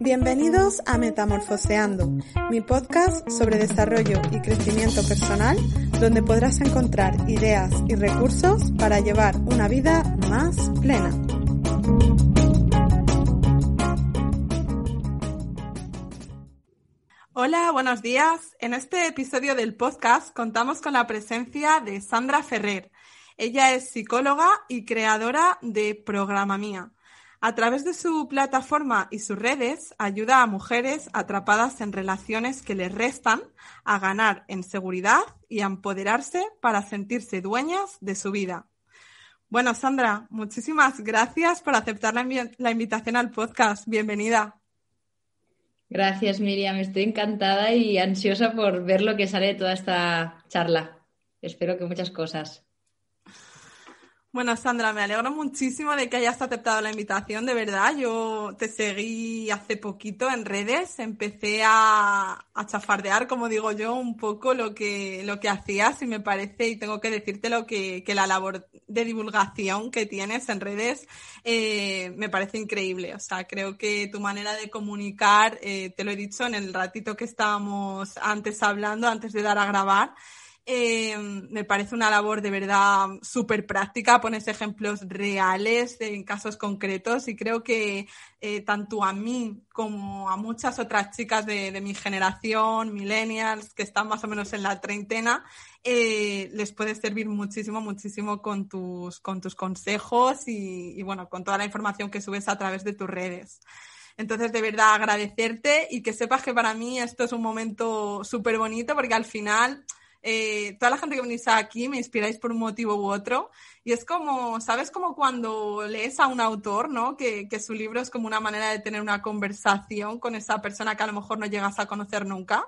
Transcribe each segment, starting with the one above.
Bienvenidos a Metamorfoseando, mi podcast sobre desarrollo y crecimiento personal, donde podrás encontrar ideas y recursos para llevar una vida más plena. Hola, buenos días. En este episodio del podcast contamos con la presencia de Sandra Ferrer. Ella es psicóloga y creadora de Programa Mía a través de su plataforma y sus redes, ayuda a mujeres atrapadas en relaciones que les restan a ganar en seguridad y a empoderarse para sentirse dueñas de su vida. Bueno, Sandra, muchísimas gracias por aceptar la, invitación al podcast. Bienvenida. Gracias, Miriam. Estoy encantada y ansiosa por ver lo que sale de toda esta charla. Espero que muchas cosas. Bueno, Sandra, me alegro muchísimo de que hayas aceptado la invitación, de verdad. Yo te seguí hace poquito en redes, empecé a, chafardear, como digo yo, un poco lo que, lo que hacías y me parece, y tengo que decirte lo que, la labor de divulgación que tienes en redes eh, me parece increíble. O sea, creo que tu manera de comunicar, eh, te lo he dicho en el ratito que estábamos antes hablando, antes de dar a grabar, eh, me parece una labor de verdad súper práctica, pones ejemplos reales en casos concretos y creo que eh, tanto a mí como a muchas otras chicas de, mi generación, millennials, que están más o menos en la treintena, eh, les puede servir muchísimo, muchísimo con tus, con tus consejos y, y bueno, con toda la información que subes a través de tus redes. Entonces, de verdad, agradecerte y que sepas que para mí esto es un momento súper bonito porque al final eh, toda la gente que venís aquí me inspiráis por un motivo u otro. Y es como, ¿sabes? Como cuando lees a un autor, ¿no? Que, que su libro es como una manera de tener una conversación con esa persona que a lo mejor no llegas a conocer nunca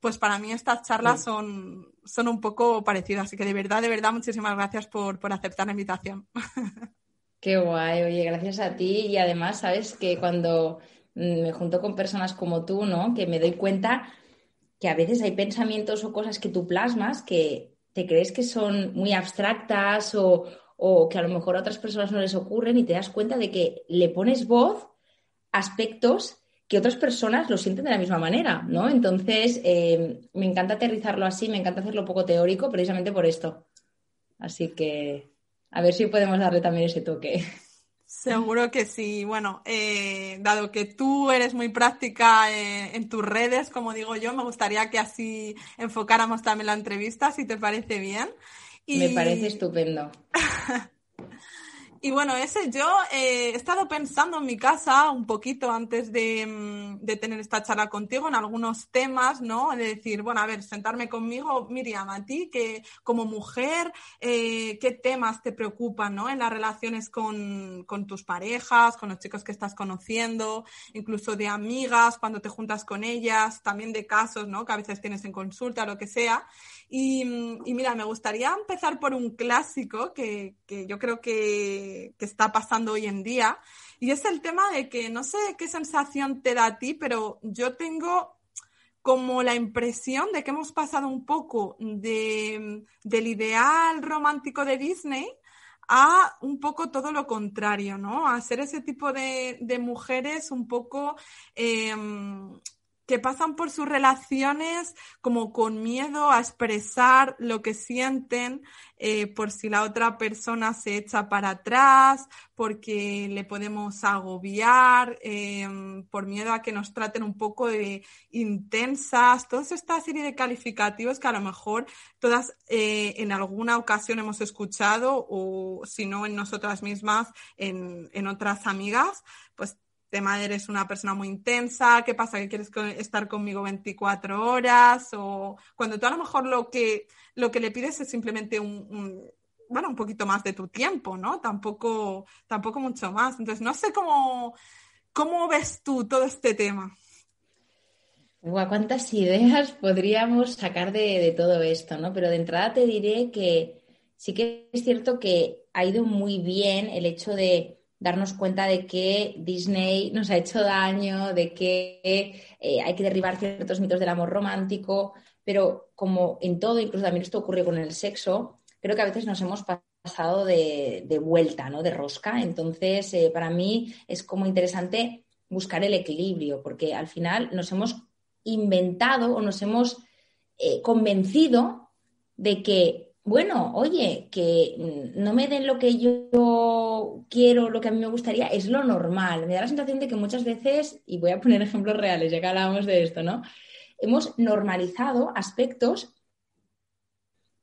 pues para mí estas charlas son, son un poco parecidas. Así que de verdad, de verdad, muchísimas gracias por, por, aceptar la invitación. Qué guay, oye, gracias a ti. Y además, sabes que cuando mm, me junto con personas como tú, ¿no? Que me doy cuenta que a veces hay pensamientos o cosas que tú plasmas que te crees que son muy abstractas o, que a lo mejor a otras personas no les ocurren y te das cuenta de que le pones voz a aspectos que otras personas lo sienten de la misma manera, ¿no? Entonces, em, me encanta aterrizarlo así, me encanta hacerlo poco teórico precisamente por esto. Así que a ver si podemos darle también ese toque. Seguro que sí. Bueno, eh, dado que tú eres muy práctica eh, en, tus redes, como digo yo, me gustaría que así enfocáramos también la entrevista, si te parece bien. Y... Me parece estupendo. Y bueno, ese yo eh, he estado pensando en mi casa un poquito antes de, mm, de, tener esta charla contigo en algunos temas, ¿no? De decir, bueno, a ver, sentarme conmigo, Miriam, a ti, que como mujer, eh, ¿qué temas te preocupan, ¿no? En las relaciones con, tus parejas, con los chicos que estás conociendo, incluso de amigas, cuando te juntas con ellas, también de casos, ¿no? Que a veces tienes en consulta, lo que sea. Y, mm, mira, me gustaría empezar por un clásico que yo creo que está pasando hoy en día. Y es el tema de que no sé qué sensación te da a ti, pero yo tengo como la impresión de que hemos pasado un poco de, del ideal romántico de Disney a un poco todo lo contrario, ¿no? A ser ese tipo de, mujeres un poco em, que pasan por sus relaciones como con miedo a expresar lo que sienten eh, por si la otra persona se echa para atrás, porque le podemos agobiar, em, por miedo a que nos traten un poco de intensas, toda esta serie de calificativos que a lo mejor todas eh, en alguna ocasión hemos escuchado o si no en nosotras mismas, en, en otras amigas, pues tema eres una persona muy intensa, ¿qué pasa? ¿Que quieres estar conmigo 24 horas? O cuando tú a lo mejor lo que, lo que le pides es simplemente un, bueno, un poquito más de tu tiempo, ¿no? Tampoco, tampoco mucho más. Entonces, no sé cómo, cómo ves tú todo este tema. Guau, cuántas ideas podríamos sacar de, de, todo esto, ¿no? Pero de entrada te diré que sí que es cierto que ha ido muy bien el hecho de darnos cuenta de que Disney nos ha hecho daño, de que eh, hay que derribar ciertos mitos del amor romántico, pero como en todo, incluso también esto ocurre con el sexo, creo que a veces nos hemos pasado de, vuelta, ¿no? De rosca. Entonces, eh, para mí es como interesante buscar el equilibrio, porque al final nos hemos inventado o nos hemos eh, convencido de que, bueno, oye, que mm, no me den lo que yo quiero, lo que a mí me gustaría, es lo normal. Me da la sensación de que muchas veces, y voy a poner ejemplos reales, ya que hablábamos de esto, ¿no? Hemos normalizado aspectos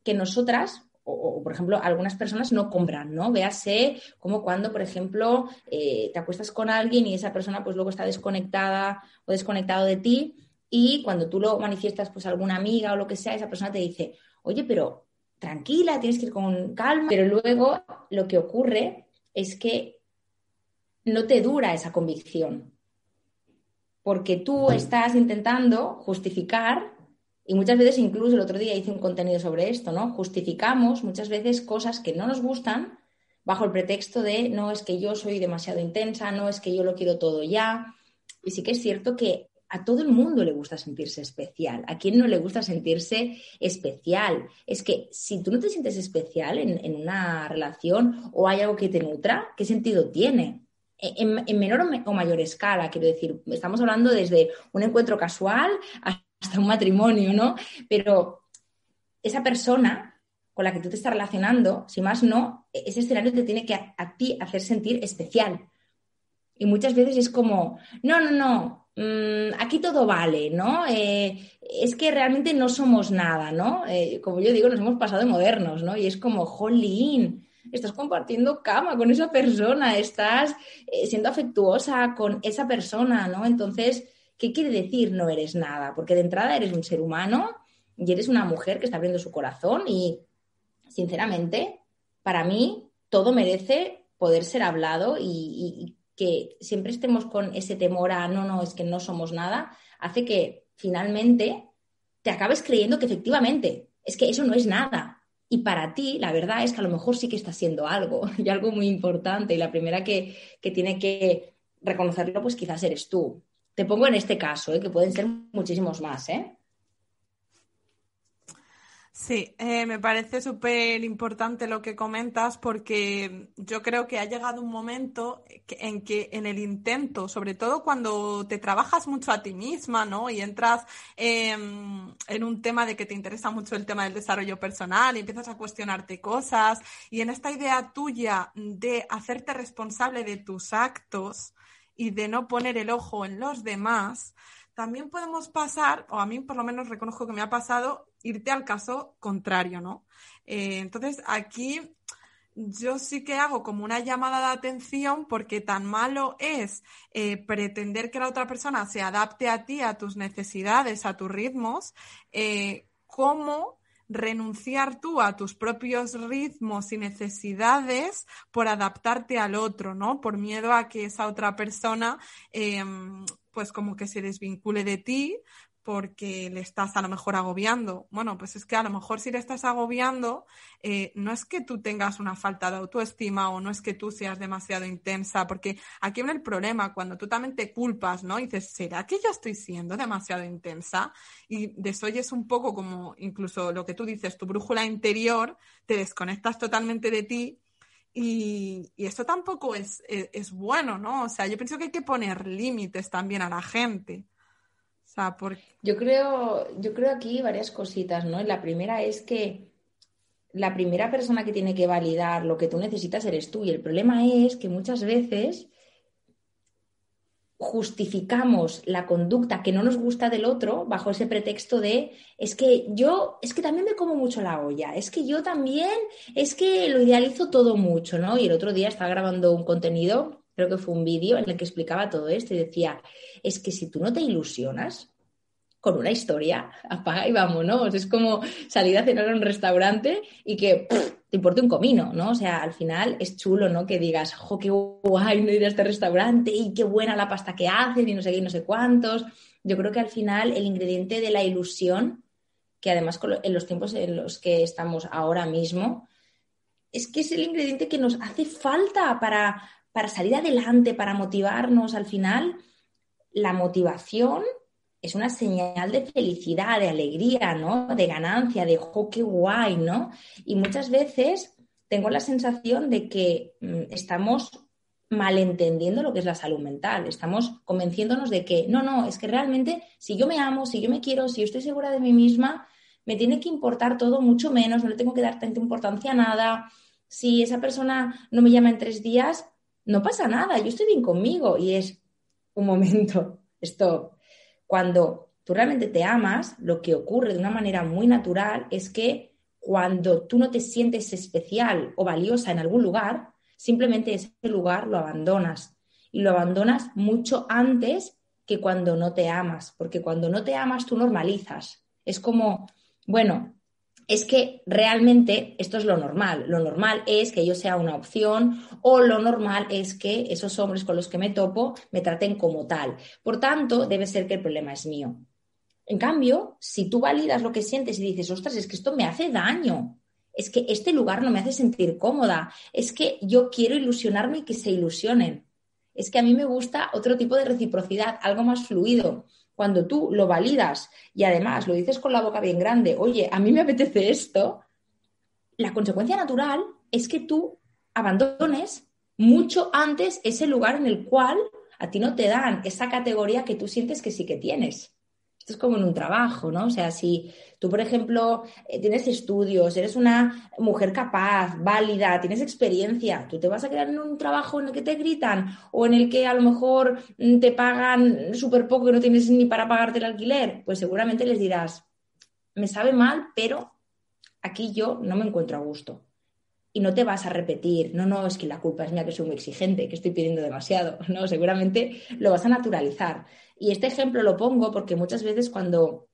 que nosotras o, por ejemplo, algunas personas no compran, ¿no? Véase como cuando, por ejemplo, eh, te acuestas con alguien y esa persona pues luego está desconectada o desconectado de ti y cuando tú lo manifiestas pues a alguna amiga o lo que sea, esa persona te dice, oye, pero tranquila, tienes que ir con calma, pero luego lo que ocurre es que no te dura esa convicción, porque tú estás intentando justificar, y muchas veces incluso el otro día hice un contenido sobre esto, ¿no? Justificamos muchas veces cosas que no nos gustan bajo el pretexto de, no, es que yo soy demasiado intensa, no, es que yo lo quiero todo ya. Y sí que es cierto que a todo el mundo le gusta sentirse especial. ¿A quién no le gusta sentirse especial? Es que si tú no te sientes especial en, una relación o hay algo que te nutra, ¿qué sentido tiene? E, en, menor o, mayor escala, quiero decir, estamos hablando desde un encuentro casual hasta un matrimonio, ¿no? Pero esa persona con la que tú te estás relacionando, si más no, e-, ese escenario te tiene que a ti hacer sentir especial. Y muchas veces es como, no, no, no, mm, aquí todo vale, ¿no? Eh, es que realmente no somos nada, ¿no? Eh, como yo digo, nos hemos pasado de modernos, ¿no? Y es como, jolín, estás compartiendo cama con esa persona, estás eh, siendo afectuosa con esa persona, ¿no? Entonces, ¿qué quiere decir no eres nada? Porque de entrada eres un ser humano y eres una mujer que está abriendo su corazón y, sinceramente, para mí, todo merece poder ser hablado y que siempre estemos con ese temor a no, no, es que no somos nada, hace que finalmente te acabes creyendo que efectivamente es que eso no es nada. Y para ti, la verdad es que a lo mejor sí que está siendo algo y algo muy importante. Y la primera que, tiene que reconocerlo, pues quizás eres tú. Te pongo en este caso, ¿eh? que pueden ser muchísimos más, ¿eh? Sí, eh, me parece súper importante lo que comentas porque yo creo que ha llegado un momento en que en el intento, sobre todo cuando te trabajas mucho a ti misma, ¿no? Y entras em, en un tema de que te interesa mucho el tema del desarrollo personal y empiezas a cuestionarte cosas y en esta idea tuya de hacerte responsable de tus actos y de no poner el ojo en los demás, también podemos pasar, o a mí por lo menos reconozco que me ha pasado, irte al caso contrario, ¿no? Eh, entonces, aquí yo sí que hago como una llamada de atención porque tan malo es eh, pretender que la otra persona se adapte a ti, a tus necesidades, a tus ritmos, eh, ¿cómo como renunciar tú a tus propios ritmos y necesidades por adaptarte al otro, ¿no? Por miedo a que esa otra persona, em, pues como que se desvincule de ti, porque le estás a lo mejor agobiando. Bueno, pues es que a lo mejor si le estás agobiando, eh, no es que tú tengas una falta de autoestima o no es que tú seas demasiado intensa, porque aquí viene el problema, cuando tú también te culpas, ¿no? Y dices, ¿será que yo estoy siendo demasiado intensa? Y desoyes un poco como incluso lo que tú dices, tu brújula interior, te desconectas totalmente de ti y, eso esto tampoco es, e, es, bueno, ¿no? O sea, yo pienso que hay que poner límites también a la gente. Yo creo, yo creo aquí varias cositas, ¿no? La primera es que la primera persona que tiene que validar lo que tú necesitas eres tú. Y el problema es que muchas veces justificamos la conducta que no nos gusta del otro bajo ese pretexto de es que yo, es que también me como mucho la olla, es que yo también, es que lo idealizo todo mucho, ¿no? Y el otro día estaba grabando un contenido creo que fue un vídeo en el que explicaba todo esto y decía, es que si tú no te ilusionas con una historia, apaga y vámonos. Es como salir a cenar a un restaurante y que te importe un comino, ¿no? O sea, al final es chulo, ¿no? Que digas, jo, qué guay no ir a este restaurante y qué buena la pasta que hacen y no sé qué y no sé cuántos. Yo creo que al final el ingrediente de la ilusión, que además en los tiempos en los que estamos ahora mismo, es que es el ingrediente que nos hace falta para, para salir adelante, para motivarnos al final, la motivación es una señal de felicidad, de alegría, ¿no? De ganancia, de ¡jo, qué guay! ¿no? Y muchas veces tengo la sensación de que mm, estamos malentendiendo lo que es la salud mental. Estamos convenciéndonos de que no, no, es que realmente si yo me amo, si yo me quiero, si yo estoy segura de mí misma, me tiene que importar todo mucho menos, no le tengo que dar tanta importancia a nada. Si esa persona no me llama en tres días, no pasa nada, yo estoy bien conmigo y es un momento, esto, Cuando tú realmente te amas, lo que ocurre de una manera muy natural es que cuando tú no te sientes especial o valiosa en algún lugar, simplemente ese lugar lo abandonas. Y lo abandonas mucho antes que cuando no te amas, porque cuando no te amas tú normalizas. Es como, bueno, es que realmente esto es lo normal. Lo normal es que yo sea una opción o lo normal es que esos hombres con los que me topo me traten como tal. Por tanto, debe ser que el problema es mío. En cambio, si tú validas lo que sientes y dices, ostras, es que esto me hace daño, es que este lugar no me hace sentir cómoda, es que yo quiero ilusionarme y que se ilusionen, es que a mí me gusta otro tipo de reciprocidad, algo más fluido cuando tú lo validas y además lo dices con la boca bien grande, oye, a mí me apetece esto, la consecuencia natural es que tú abandones mucho antes ese lugar en el cual a ti no te dan esa categoría que tú sientes que sí que tienes esto es como en un trabajo, ¿no? O sea, si tú, por ejemplo, eh, tienes estudios, eres una mujer capaz, válida, tienes experiencia, tú te vas a quedar en un trabajo en el que te gritan o en el que a lo mejor mm, te pagan súper poco y no tienes ni para pagarte el alquiler, pues seguramente les dirás, me sabe mal, pero aquí yo no me encuentro a gusto. Y no te vas a repetir, no, no, es que la culpa es mía que soy muy exigente, que estoy pidiendo demasiado. No, seguramente lo vas a naturalizar. Y este ejemplo lo pongo porque muchas veces cuando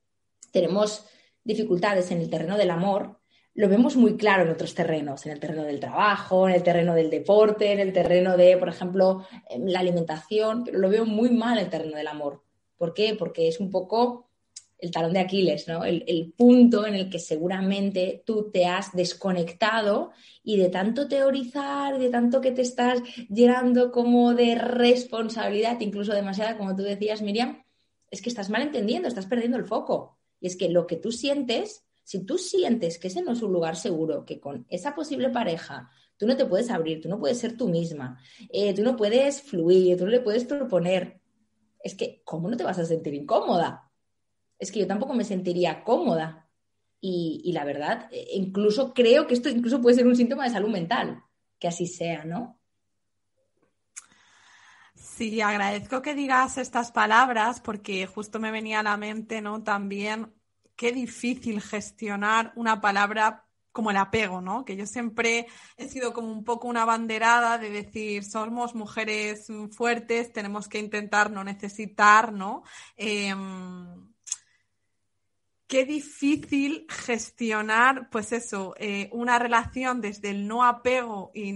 tenemos dificultades en el terreno del amor, lo vemos muy claro en otros terrenos, en el terreno del trabajo, en el terreno del deporte, en el terreno de, por ejemplo, em, la alimentación, pero lo veo muy mal en el terreno del amor. ¿Por qué? Porque es un poco el talón de Aquiles, ¿no? El, punto en el que seguramente tú te has desconectado y de tanto teorizar, de tanto que te estás llenando como de responsabilidad, incluso demasiada, como tú decías, Miriam, es que estás malentendiendo, estás perdiendo el foco. Y es que lo que tú sientes, si tú sientes que ese no es un lugar seguro, que con esa posible pareja tú no te puedes abrir, tú no puedes ser tú misma, eh, tú no puedes fluir, tú no le puedes proponer, es que, ¿cómo no te vas a sentir incómoda? es que yo tampoco me sentiría cómoda. Y, la verdad, e, incluso creo que esto incluso puede ser un síntoma de salud mental, que así sea, ¿no? Sí, agradezco que digas estas palabras porque justo me venía a la mente, ¿no? También qué difícil gestionar una palabra como el apego, ¿no? Que yo siempre he sido como un poco una banderada de decir, somos mujeres fuertes, tenemos que intentar no necesitar, ¿no? Em, qué difícil gestionar, pues eso, eh, una relación desde el no apego y,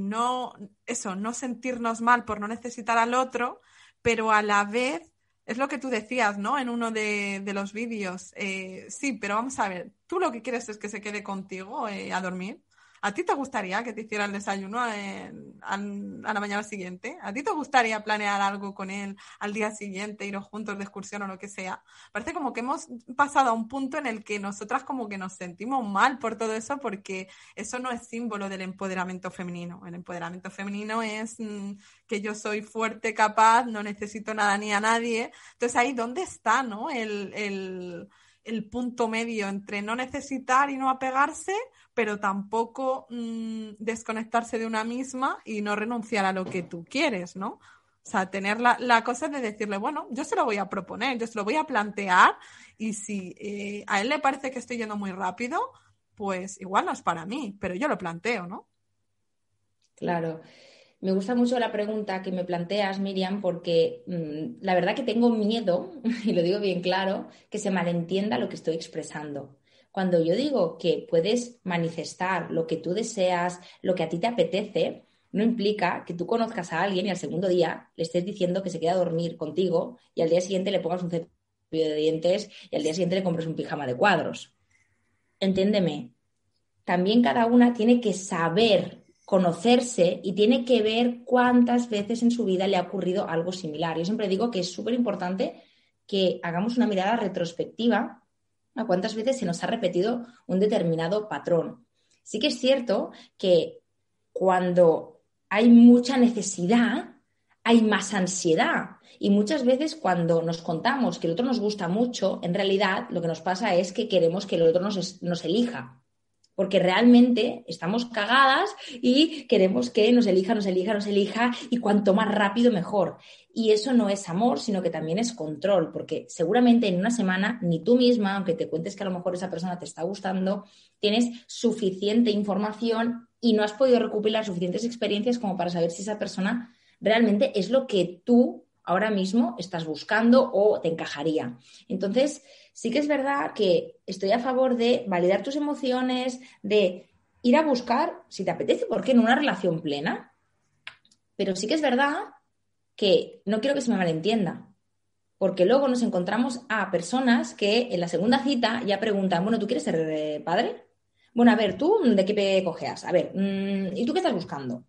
no, eso, no sentirnos mal por no necesitar al otro, pero a la vez, es lo que tú decías, ¿no? En uno de, los vídeos, eh, sí, pero vamos a ver, ¿tú lo que quieres es que se quede contigo eh, a dormir? ¿A ti te gustaría que te hiciera el desayuno a, la mañana siguiente? ¿A ti te gustaría planear algo con él al día siguiente, ir juntos de excursión o lo que sea? Parece como que hemos pasado a un punto en el que nosotras como que nos sentimos mal por todo eso porque eso no es símbolo del empoderamiento femenino. El empoderamiento femenino es mm, que yo soy fuerte, capaz, no necesito nada ni a nadie. Entonces ahí, ¿dónde está, no? el el punto medio entre no necesitar y no apegarse, pero tampoco mm, desconectarse de una misma y no renunciar a lo que tú quieres, ¿no? O sea, tener la, la, cosa de decirle, bueno, yo se lo voy a proponer, yo se lo voy a plantear y si eh, a él le parece que estoy yendo muy rápido, pues igual no es para mí, pero yo lo planteo, ¿no? Claro. Me gusta mucho la pregunta que me planteas, Miriam, porque mm, la verdad que tengo miedo, y lo digo bien claro, que se malentienda lo que estoy expresando. Cuando yo digo que puedes manifestar lo que tú deseas, lo que a ti te apetece, no implica que tú conozcas a alguien y al segundo día le estés diciendo que se queda a dormir contigo y al día siguiente le pongas un cepillo de dientes y al día siguiente le compres un pijama de cuadros. Entiéndeme, también cada una tiene que saber conocerse y tiene que ver cuántas veces en su vida le ha ocurrido algo similar. Yo siempre digo que es súper importante que hagamos una mirada retrospectiva a cuántas veces se nos ha repetido un determinado patrón. Sí que es cierto que cuando hay mucha necesidad, hay más ansiedad. Y muchas veces cuando nos contamos que el otro nos gusta mucho, en realidad lo que nos pasa es que queremos que el otro nos, nos elija porque realmente estamos cagadas y queremos que nos elija, nos elija, nos elija y cuanto más rápido mejor. Y eso no es amor, sino que también es control, porque seguramente en una semana ni tú misma, aunque te cuentes que a lo mejor esa persona te está gustando, tienes suficiente información y no has podido recopilar suficientes experiencias como para saber si esa persona realmente es lo que tú ahora mismo estás buscando o te encajaría. Entonces, sí que es verdad que estoy a favor de validar tus emociones, de ir a buscar, si te apetece, porque en una relación plena. Pero sí que es verdad que no quiero que se me malentienda, porque luego nos encontramos a personas que en la segunda cita ya preguntan, bueno, ¿tú quieres ser eh, padre? Bueno, a ver, ¿tú de qué cojeas? A ver, mm, ¿y tú qué estás buscando?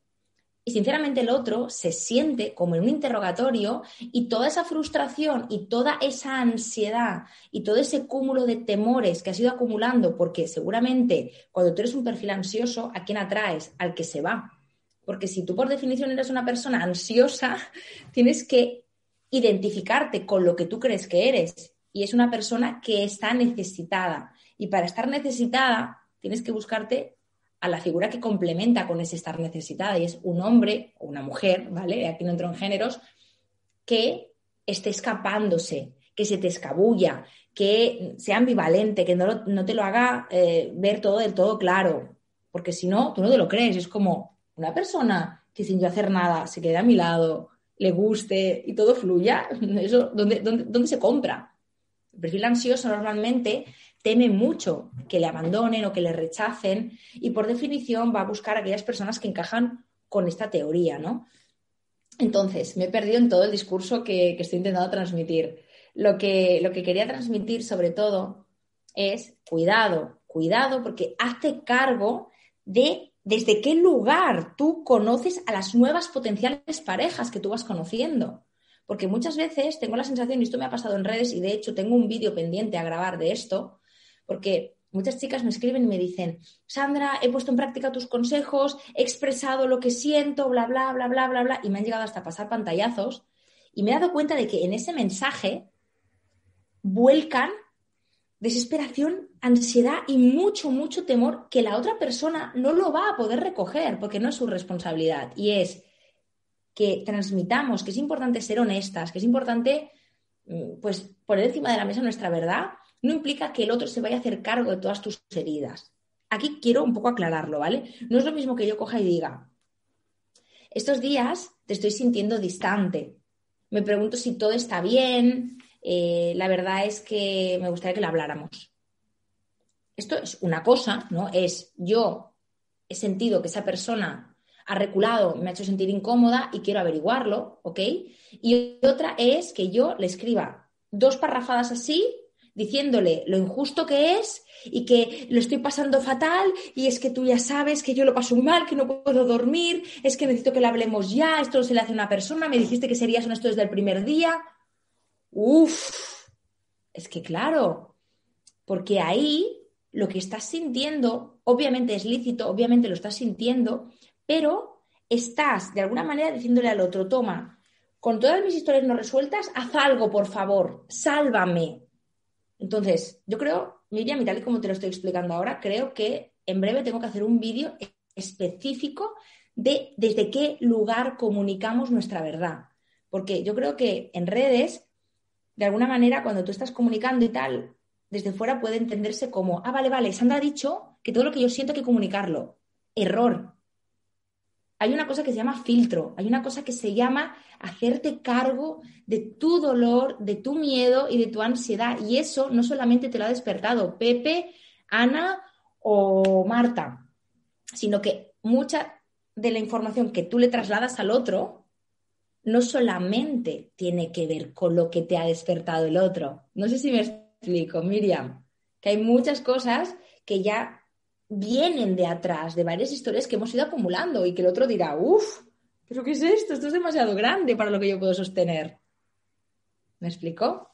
Y sinceramente el otro se siente como en un interrogatorio y toda esa frustración y toda esa ansiedad y todo ese cúmulo de temores que has ido acumulando, porque seguramente cuando tú eres un perfil ansioso, ¿a quién atraes? Al que se va. Porque si tú por definición eres una persona ansiosa, tienes que identificarte con lo que tú crees que eres. Y es una persona que está necesitada. Y para estar necesitada, tienes que buscarte a la figura que complementa con ese estar necesitada y es un hombre o una mujer, ¿vale? Aquí no entro en géneros, que esté escapándose, que se te escabulla, que sea ambivalente, que no, te lo haga eh, ver todo del todo claro, porque si no, tú no te lo crees, es como una persona que sin yo hacer nada se quede a mi lado, le guste y todo fluya, eso, ¿dónde, dónde se compra? El perfil ansioso normalmente teme mucho que le abandonen o que le rechacen y por definición va a buscar a aquellas personas que encajan con esta teoría, ¿no? Entonces, me he perdido en todo el discurso que, estoy intentando transmitir. Lo que, lo que quería transmitir sobre todo es cuidado, cuidado, porque hazte cargo de desde qué lugar tú conoces a las nuevas potenciales parejas que tú vas conociendo. Porque muchas veces tengo la sensación, y esto me ha pasado en redes, y de hecho tengo un vídeo pendiente a grabar de esto, porque muchas chicas me escriben y me dicen, Sandra, he puesto en práctica tus consejos, he expresado lo que siento, bla, bla, bla, bla, bla, bla, y me han llegado hasta pasar pantallazos y me he dado cuenta de que en ese mensaje vuelcan desesperación, ansiedad y mucho, mucho temor que la otra persona no lo va a poder recoger porque no es su responsabilidad. Y es que transmitamos que es importante ser honestas, que es importante mm, pues poner encima de la mesa nuestra verdad no implica que el otro se vaya a hacer cargo de todas tus heridas. Aquí quiero un poco aclararlo, ¿vale? No es lo mismo que yo coja y diga, estos días te estoy sintiendo distante, me pregunto si todo está bien, eh, la verdad es que me gustaría que lo habláramos. Esto es una cosa, ¿no? Es yo he sentido que esa persona ha reculado, me ha hecho sentir incómoda y quiero averiguarlo, ¿ok? Y otra es que yo le escriba dos parrafadas así diciéndole lo injusto que es y que lo estoy pasando fatal y es que tú ya sabes que yo lo paso mal, que no puedo dormir, es que necesito que lo hablemos ya, esto no se le hace a una persona, me dijiste que serías honesto desde el primer día. uff es que claro, porque ahí lo que estás sintiendo, obviamente es lícito, obviamente lo estás sintiendo, pero estás de alguna manera diciéndole al otro, toma, con todas mis historias no resueltas, haz algo, por favor, sálvame, entonces, yo creo, Miriam, y tal y como te lo estoy explicando ahora, creo que en breve tengo que hacer un vídeo específico de desde qué lugar comunicamos nuestra verdad. Porque yo creo que en redes, de alguna manera, cuando tú estás comunicando y tal, desde fuera puede entenderse como, ah, vale, vale, Sandra ha dicho que todo lo que yo siento hay que comunicarlo. Error hay una cosa que se llama filtro, hay una cosa que se llama hacerte cargo de tu dolor, de tu miedo y de tu ansiedad. Y eso no solamente te lo ha despertado Pepe, Ana o Marta, sino que mucha de la información que tú le trasladas al otro no solamente tiene que ver con lo que te ha despertado el otro. No sé si me explico, Miriam, que hay muchas cosas que ya vienen de atrás, de varias historias que hemos ido acumulando y que el otro dirá, uff, pero ¿qué es esto? Esto es demasiado grande para lo que yo puedo sostener. ¿Me explico?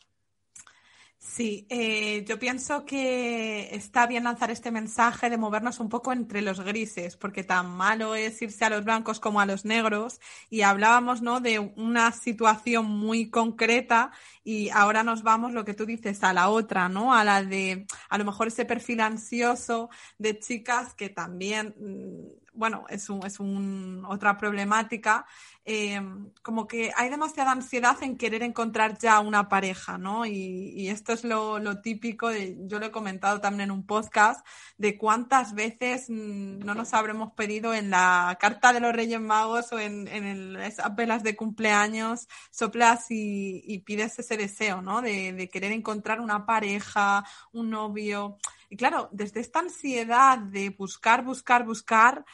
Sí, eh, yo pienso que está bien lanzar este mensaje de movernos un poco entre los grises, porque tan malo es irse a los blancos como a los negros. Y hablábamos, ¿no? De una situación muy concreta y ahora nos vamos, lo que tú dices, a la otra, ¿no? A la de, a lo mejor ese perfil ansioso de chicas que también, mm, bueno, es un, es un, otra problemática Em, como que hay demasiada ansiedad en querer encontrar ya una pareja, ¿no? Y, esto es lo, típico, de, yo lo he comentado también en un podcast, de cuántas veces mm, no nos habremos pedido en la carta de los Reyes Magos o en, en esas velas de cumpleaños, soplas y, pides ese deseo, ¿no? De, de querer encontrar una pareja, un novio. Y claro, desde esta ansiedad de buscar, buscar, buscar,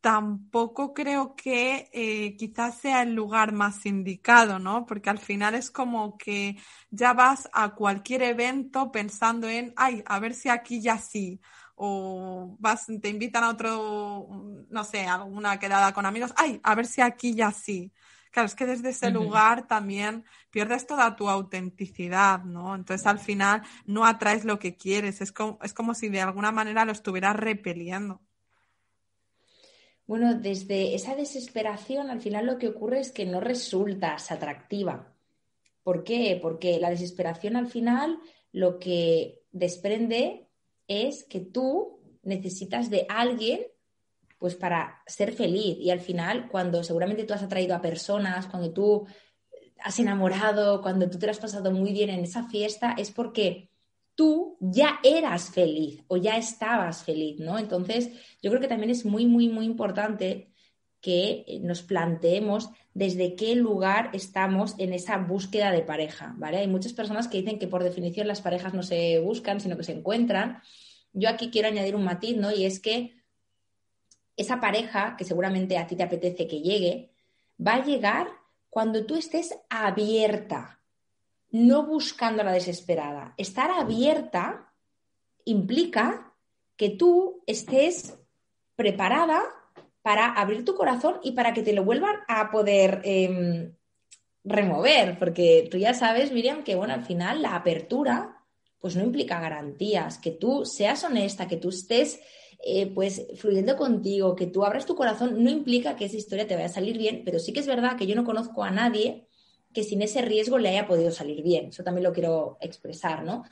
tampoco creo que eh, quizás sea el lugar más indicado, ¿no? Porque al final es como que ya vas a cualquier evento pensando en, ay, a ver si aquí ya sí, o vas, te invitan a otro, no sé, a una quedada con amigos, ay, a ver si aquí ya sí. Claro, es que desde ese lugar también pierdes toda tu autenticidad, ¿no? Entonces al final no atraes lo que quieres, es como, es como si de alguna manera lo estuvieras repeliendo. Bueno, desde esa desesperación al final lo que ocurre es que no resultas atractiva. ¿Por qué? Porque la desesperación al final lo que desprende es que tú necesitas de alguien pues para ser feliz y al final cuando seguramente tú has atraído a personas, cuando tú has enamorado, cuando tú te lo has pasado muy bien en esa fiesta, es porque tú ya eras feliz o ya estabas feliz, ¿no? Entonces, yo creo que también es muy, muy, muy importante que eh, nos planteemos desde qué lugar estamos en esa búsqueda de pareja, ¿vale? Hay muchas personas que dicen que por definición las parejas no se buscan, sino que se encuentran. Yo aquí quiero añadir un matiz, ¿no? Y es que esa pareja que seguramente a ti te apetece que llegue, va a llegar cuando tú estés abierta no buscando la desesperada. Estar abierta implica que tú estés preparada para abrir tu corazón y para que te lo vuelvan a poder em, remover, porque tú ya sabes, Miriam, que bueno, al final la apertura pues no implica garantías, que tú seas honesta, que tú estés eh, pues fluyendo contigo, que tú abras tu corazón, no implica que esa historia te vaya a salir bien, pero sí que es verdad que yo no conozco a nadie que sin ese riesgo le haya podido salir bien. Eso también lo quiero expresar, ¿no?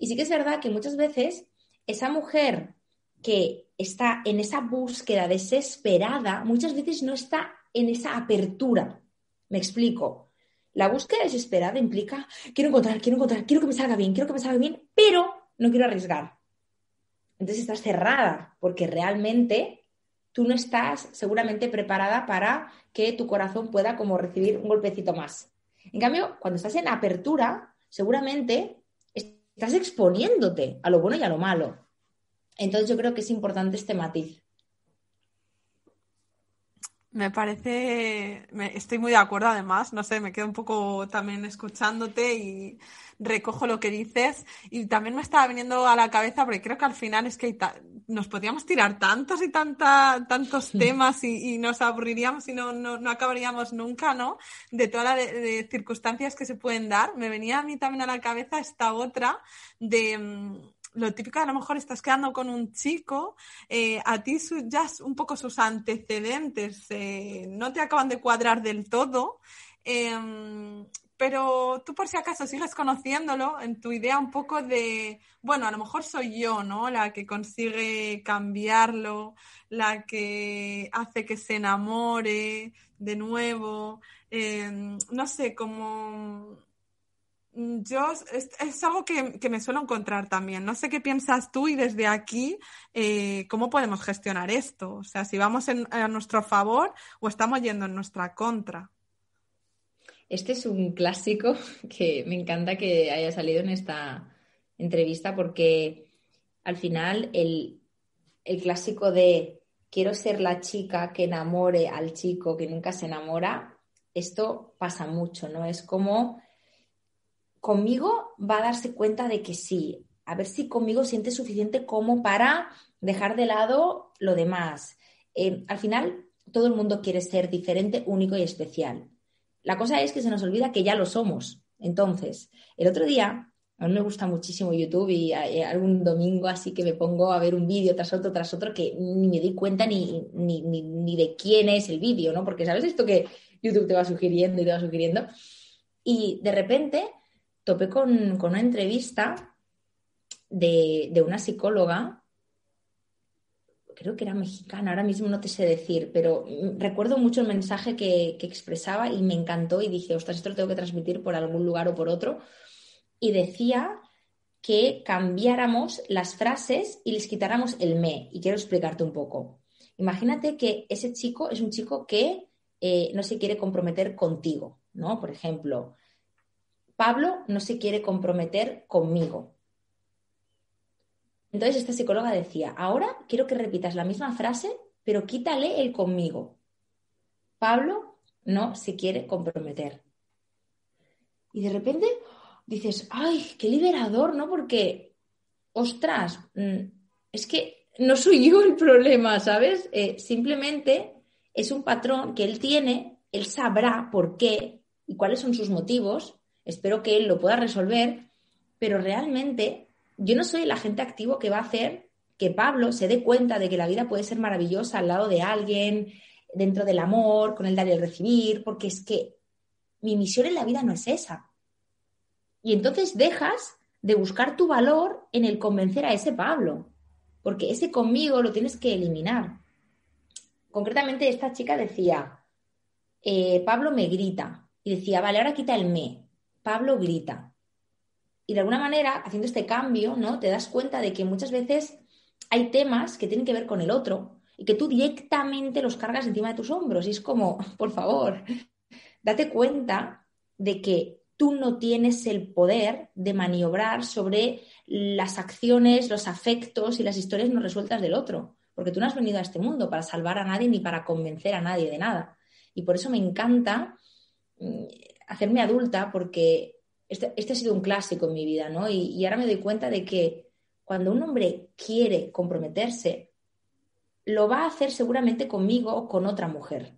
Y sí que es verdad que muchas veces esa mujer que está en esa búsqueda desesperada, muchas veces no está en esa apertura. Me explico. La búsqueda desesperada implica, quiero encontrar, quiero encontrar, quiero que me salga bien, quiero que me salga bien, pero no quiero arriesgar. Entonces estás cerrada porque realmente tú no estás seguramente preparada para que tu corazón pueda como recibir un golpecito más. En cambio, cuando estás en apertura, seguramente estás exponiéndote a lo bueno y a lo malo. Entonces yo creo que es importante este matiz. Me parece, estoy muy de acuerdo además, no sé, me quedo un poco también escuchándote y recojo lo que dices y también me estaba viniendo a la cabeza porque creo que al final es que nos podríamos tirar tantos y tanta, tantos temas y, nos aburriríamos y no, acabaríamos nunca, ¿no? De todas las circunstancias que se pueden dar. Me venía a mí también a la cabeza esta otra de mm, lo típico, a lo mejor estás quedando con un chico, eh, a ti ya un poco sus antecedentes eh, no te acaban de cuadrar del todo, em, pero tú por si acaso sigues conociéndolo en tu idea un poco de, bueno, a lo mejor soy yo, ¿no? La que consigue cambiarlo, la que hace que se enamore de nuevo, em, no sé, como Mm, yo es, algo que, me suelo encontrar también. No sé qué piensas tú y desde aquí, eh, ¿cómo podemos gestionar esto? O sea, si vamos a nuestro favor o estamos yendo en nuestra contra. Este es un clásico que me encanta que haya salido en esta entrevista porque al final el, el clásico de quiero ser la chica que enamore al chico que nunca se enamora, esto pasa mucho, ¿no? Es como conmigo va a darse cuenta de que sí, a ver si conmigo siente suficiente como para dejar de lado lo demás. Eh, al final, todo el mundo quiere ser diferente, único y especial. La cosa es que se nos olvida que ya lo somos. Entonces, el otro día, a mí me gusta muchísimo YouTube y algún domingo así que me pongo a ver un vídeo tras otro, tras otro, que ni me di cuenta ni, ni, ni de quién es el vídeo, ¿no? Porque sabes esto que YouTube te va sugiriendo y te va sugiriendo. Y de repente topé con, una entrevista de, una psicóloga, creo que era mexicana, ahora mismo no te sé decir, pero recuerdo mucho el mensaje que, expresaba y me encantó y dije, ostras, esto lo tengo que transmitir por algún lugar o por otro. Y decía que cambiáramos las frases y les quitáramos el me. Y quiero explicarte un poco. Imagínate que ese chico es un chico que eh, no se quiere comprometer contigo, ¿no? Por ejemplo, Pablo no se quiere comprometer conmigo. Entonces esta psicóloga decía, ahora quiero que repitas la misma frase, pero quítale el conmigo. Pablo no se quiere comprometer. Y de repente dices, ay, qué liberador, ¿no? Porque, ostras, mm, es que no soy yo el problema, ¿sabes? Eh, simplemente es un patrón que él tiene, él sabrá por qué y cuáles son sus motivos, espero que él lo pueda resolver, pero realmente yo no soy el agente activo que va a hacer que Pablo se dé cuenta de que la vida puede ser maravillosa al lado de alguien, dentro del amor, con el dar y el recibir, porque es que mi misión en la vida no es esa. Y entonces dejas de buscar tu valor en el convencer a ese Pablo, porque ese conmigo lo tienes que eliminar. Concretamente esta chica decía, eh, Pablo me grita y decía, vale, ahora quita el me, Pablo grita. Y de alguna manera, haciendo este cambio, ¿no? Te das cuenta de que muchas veces hay temas que tienen que ver con el otro y que tú directamente los cargas encima de tus hombros. Y es como, por favor, date cuenta de que tú no tienes el poder de maniobrar sobre las acciones, los afectos y las historias no resueltas del otro, porque tú no has venido a este mundo para salvar a nadie ni para convencer a nadie de nada. Y por eso me encanta mm, hacerme adulta porque este, este, ha sido un clásico en mi vida, ¿no? Y, ahora me doy cuenta de que cuando un hombre quiere comprometerse, lo va a hacer seguramente conmigo o con otra mujer.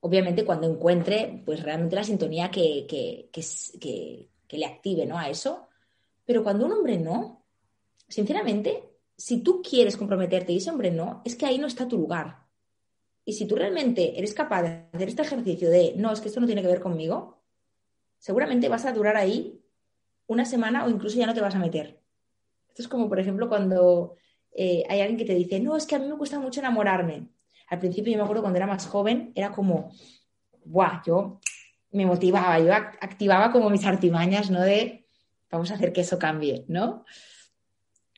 Obviamente cuando encuentre pues realmente la sintonía que, que, que, que le active ¿no? a eso. Pero cuando un hombre no, sinceramente, si tú quieres comprometerte y ese hombre no, es que ahí no está tu lugar. Y si tú realmente eres capaz de hacer este ejercicio de, no, es que esto no tiene que ver conmigo, seguramente vas a durar ahí una semana o incluso ya no te vas a meter. Esto es como, por ejemplo, cuando eh, hay alguien que te dice, no, es que a mí me cuesta mucho enamorarme. Al principio yo me acuerdo cuando era más joven, era como, guau, yo me motivaba, yo activaba como mis artimañas, ¿no? De, vamos a hacer que eso cambie, ¿no?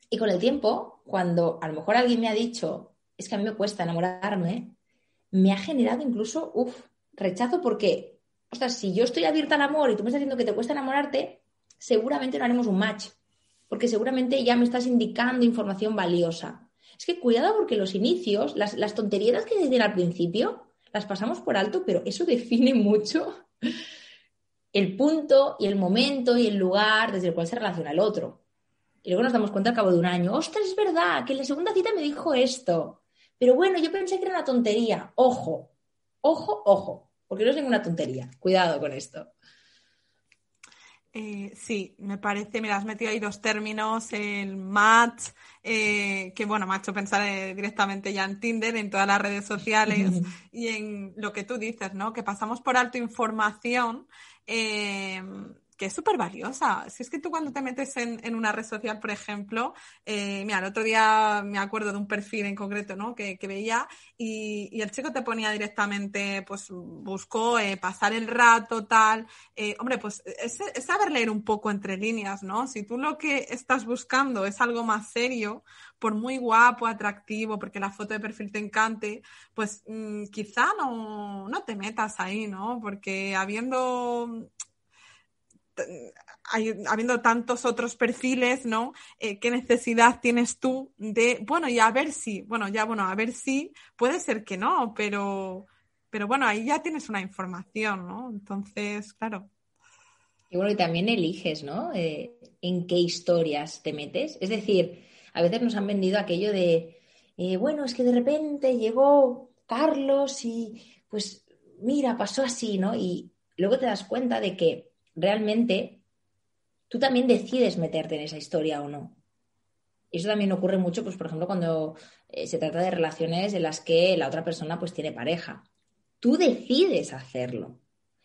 Y con el tiempo, cuando a lo mejor alguien me ha dicho, es que a mí me cuesta enamorarme, me ha generado incluso, uff, rechazo porque, o sea, si yo estoy abierta al amor y tú me estás diciendo que te cuesta enamorarte, seguramente no haremos un match, porque seguramente ya me estás indicando información valiosa. Es que cuidado porque los inicios, las, tonterías que se dicen al principio, las pasamos por alto, pero eso define mucho el punto y el momento y el lugar desde el cual se relaciona el otro. Y luego nos damos cuenta al cabo de un año, ostras, es verdad, que en la segunda cita me dijo esto. Pero bueno, yo pensé que era una tontería. Ojo, ojo, ojo, porque no es ninguna tontería. Cuidado con esto. Eh, sí, me parece, me has metido ahí dos términos, el match, eh, que bueno, me ha hecho pensar eh, directamente ya en Tinder, en todas las redes sociales y en lo que tú dices, ¿no? Que pasamos por alto información que es súper valiosa. Si es que tú cuando te metes en, una red social, por ejemplo, eh, mira, el otro día me acuerdo de un perfil en concreto, ¿no? Que, que veía y, y, el chico te ponía directamente, pues buscó eh, pasar el rato, tal. Eh, hombre, pues es, saber leer un poco entre líneas, ¿no? Si tú lo que estás buscando es algo más serio, por muy guapo, atractivo, porque la foto de perfil te encante, pues mm, quizá no, no te metas ahí, ¿no? Porque habiendo habiendo tantos otros perfiles, ¿no? Eh, ¿Qué necesidad tienes tú de, bueno, y a ver si, bueno, ya, bueno, a ver si, puede ser que no, pero, pero bueno, ahí ya tienes una información, ¿no? Entonces, claro. Y bueno, y también eliges, ¿no? Eh, en qué historias te metes. Es decir, a veces nos han vendido aquello de, eh, bueno, es que de repente llegó Carlos y pues mira, pasó así, ¿no? Y luego te das cuenta de que realmente tú también decides meterte en esa historia o no. Y eso también ocurre mucho, pues, por ejemplo, cuando eh, se trata de relaciones en las que la otra persona pues, tiene pareja. Tú decides hacerlo.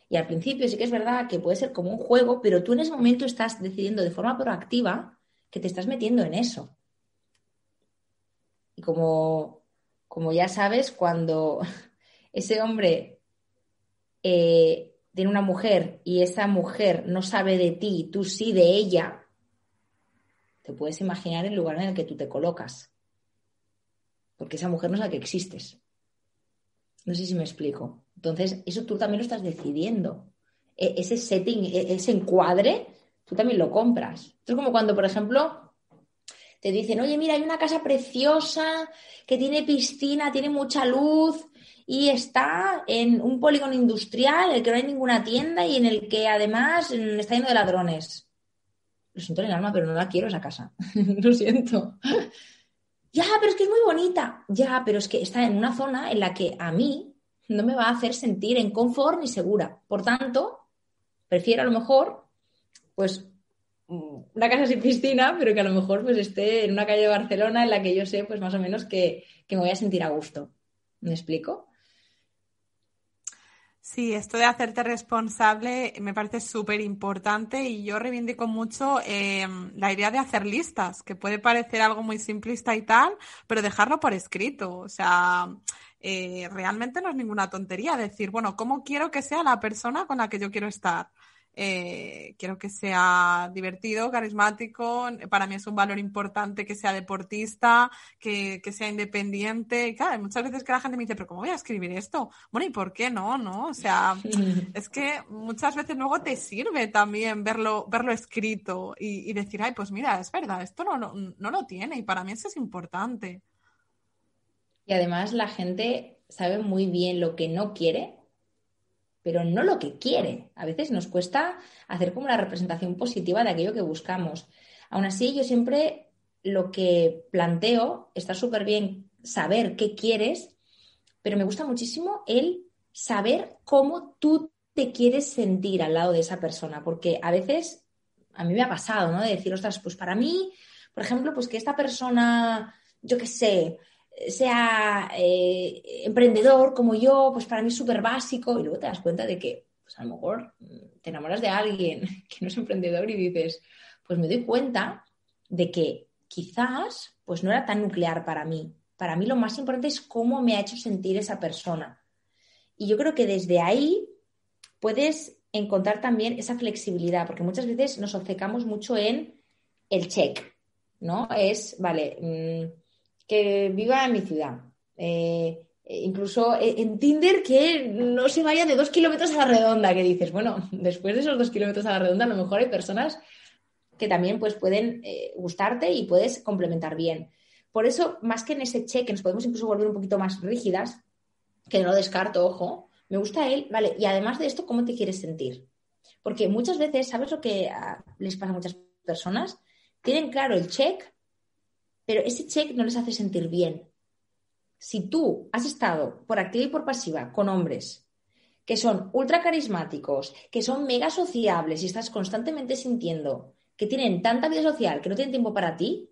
Y al principio sí que es verdad que puede ser como un juego, pero tú en ese momento estás decidiendo de forma proactiva que te estás metiendo en eso. Y como, como ya sabes, cuando ese hombre eh, tiene una mujer y esa mujer no sabe de ti, tú sí de ella, te puedes imaginar el lugar en el que tú te colocas. Porque esa mujer no es la que existes. No sé si me explico. Entonces, eso tú también lo estás decidiendo. E, ese setting, e, ese encuadre, tú también lo compras. Es como cuando, por ejemplo, te dicen, oye, mira, hay una casa preciosa que tiene piscina, tiene mucha luz, y está en un polígono industrial en el que no hay ninguna tienda y en el que además mm, está lleno de ladrones. Lo siento en el alma, pero no la quiero esa casa. Lo siento. ya, pero es que es muy bonita. Ya, pero es que está en una zona en la que a mí no me va a hacer sentir en confort ni segura. Por tanto, prefiero a lo mejor, pues, mm, una casa sin piscina, pero que a lo mejor pues esté en una calle de Barcelona en la que yo sé, pues más o menos que, que me voy a sentir a gusto. ¿Me explico? Sí, esto de hacerte responsable me parece súper importante y yo reivindico mucho em, la idea de hacer listas, que puede parecer algo muy simplista y tal, pero dejarlo por escrito. O sea, eh, realmente no es ninguna tontería decir, bueno, ¿cómo quiero que sea la persona con la que yo quiero estar? Eh, quiero que sea divertido, carismático. Para mí es un valor importante que sea deportista, que, sea independiente. Y muchas veces que la gente me dice, pero ¿cómo voy a escribir esto? Bueno, ¿y por qué no? no? O sea, es que muchas veces luego te sirve también verlo, verlo escrito y, decir, ay, pues mira, es verdad, esto no lo tiene y para mí eso es importante. Y además la gente sabe muy bien lo que no quiere pero no lo que quiere. A veces nos cuesta hacer como la representación positiva de aquello que buscamos. Aún así, yo siempre lo que planteo, está súper bien saber qué quieres, pero me gusta muchísimo el saber cómo tú te quieres sentir al lado de esa persona, porque a veces a mí me ha pasado, ¿no? De decir, ostras, pues para mí, por ejemplo, pues que esta persona, yo qué sé, sea eh, emprendedor como yo, pues para mí es súper básico y luego te das cuenta de que pues a lo mejor mm, te enamoras de alguien que no es emprendedor y dices, pues me doy cuenta de que quizás pues no era tan nuclear para mí. Para mí lo más importante es cómo me ha hecho sentir esa persona. Y yo creo que desde ahí puedes encontrar también esa flexibilidad, porque muchas veces nos obcecamos mucho en el check, ¿no? Es, vale, mm, viva en mi ciudad. Eh, eh, incluso eh, en Tinder que no se vaya de dos kilómetros a la redonda, que dices, bueno, después de esos dos kilómetros a la redonda, a lo mejor hay personas que también pues, pueden gustarte y puedes complementar bien. Por eso, más que en ese check, nos podemos incluso volver un poquito más rígidas, que no lo descarto, ojo, me gusta él, vale, y además de esto, ¿cómo te quieres sentir? Porque muchas veces, ¿sabes lo que ah, les pasa a muchas personas? Tienen claro el check, pero ese check no les hace sentir bien. Si tú has estado por activa y por pasiva con hombres que son ultra carismáticos, que son mega sociables y estás constantemente sintiendo que tienen tanta vida social que no tienen tiempo para ti,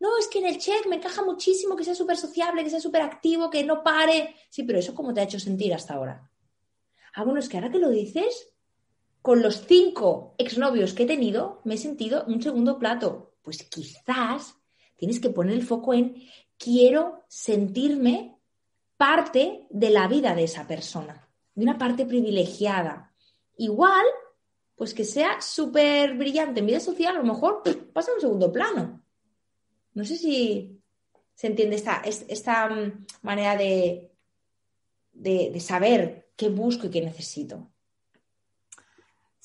no, es que en el check me encaja muchísimo que sea súper sociable, que sea súper activo, que no pare. Sí, pero eso cómo te ha hecho sentir hasta ahora. Ah, bueno, es que ahora que lo dices, con los cinco exnovios que he tenido, me he sentido un segundo plato. Pues quizás Tienes que poner el foco en quiero sentirme parte de la vida de esa persona, de una parte privilegiada. Igual, pues que sea súper brillante en vida social, a lo mejor pues, pasa a un segundo plano. No sé si se entiende esta, mm, manera de, de saber qué busco y qué necesito.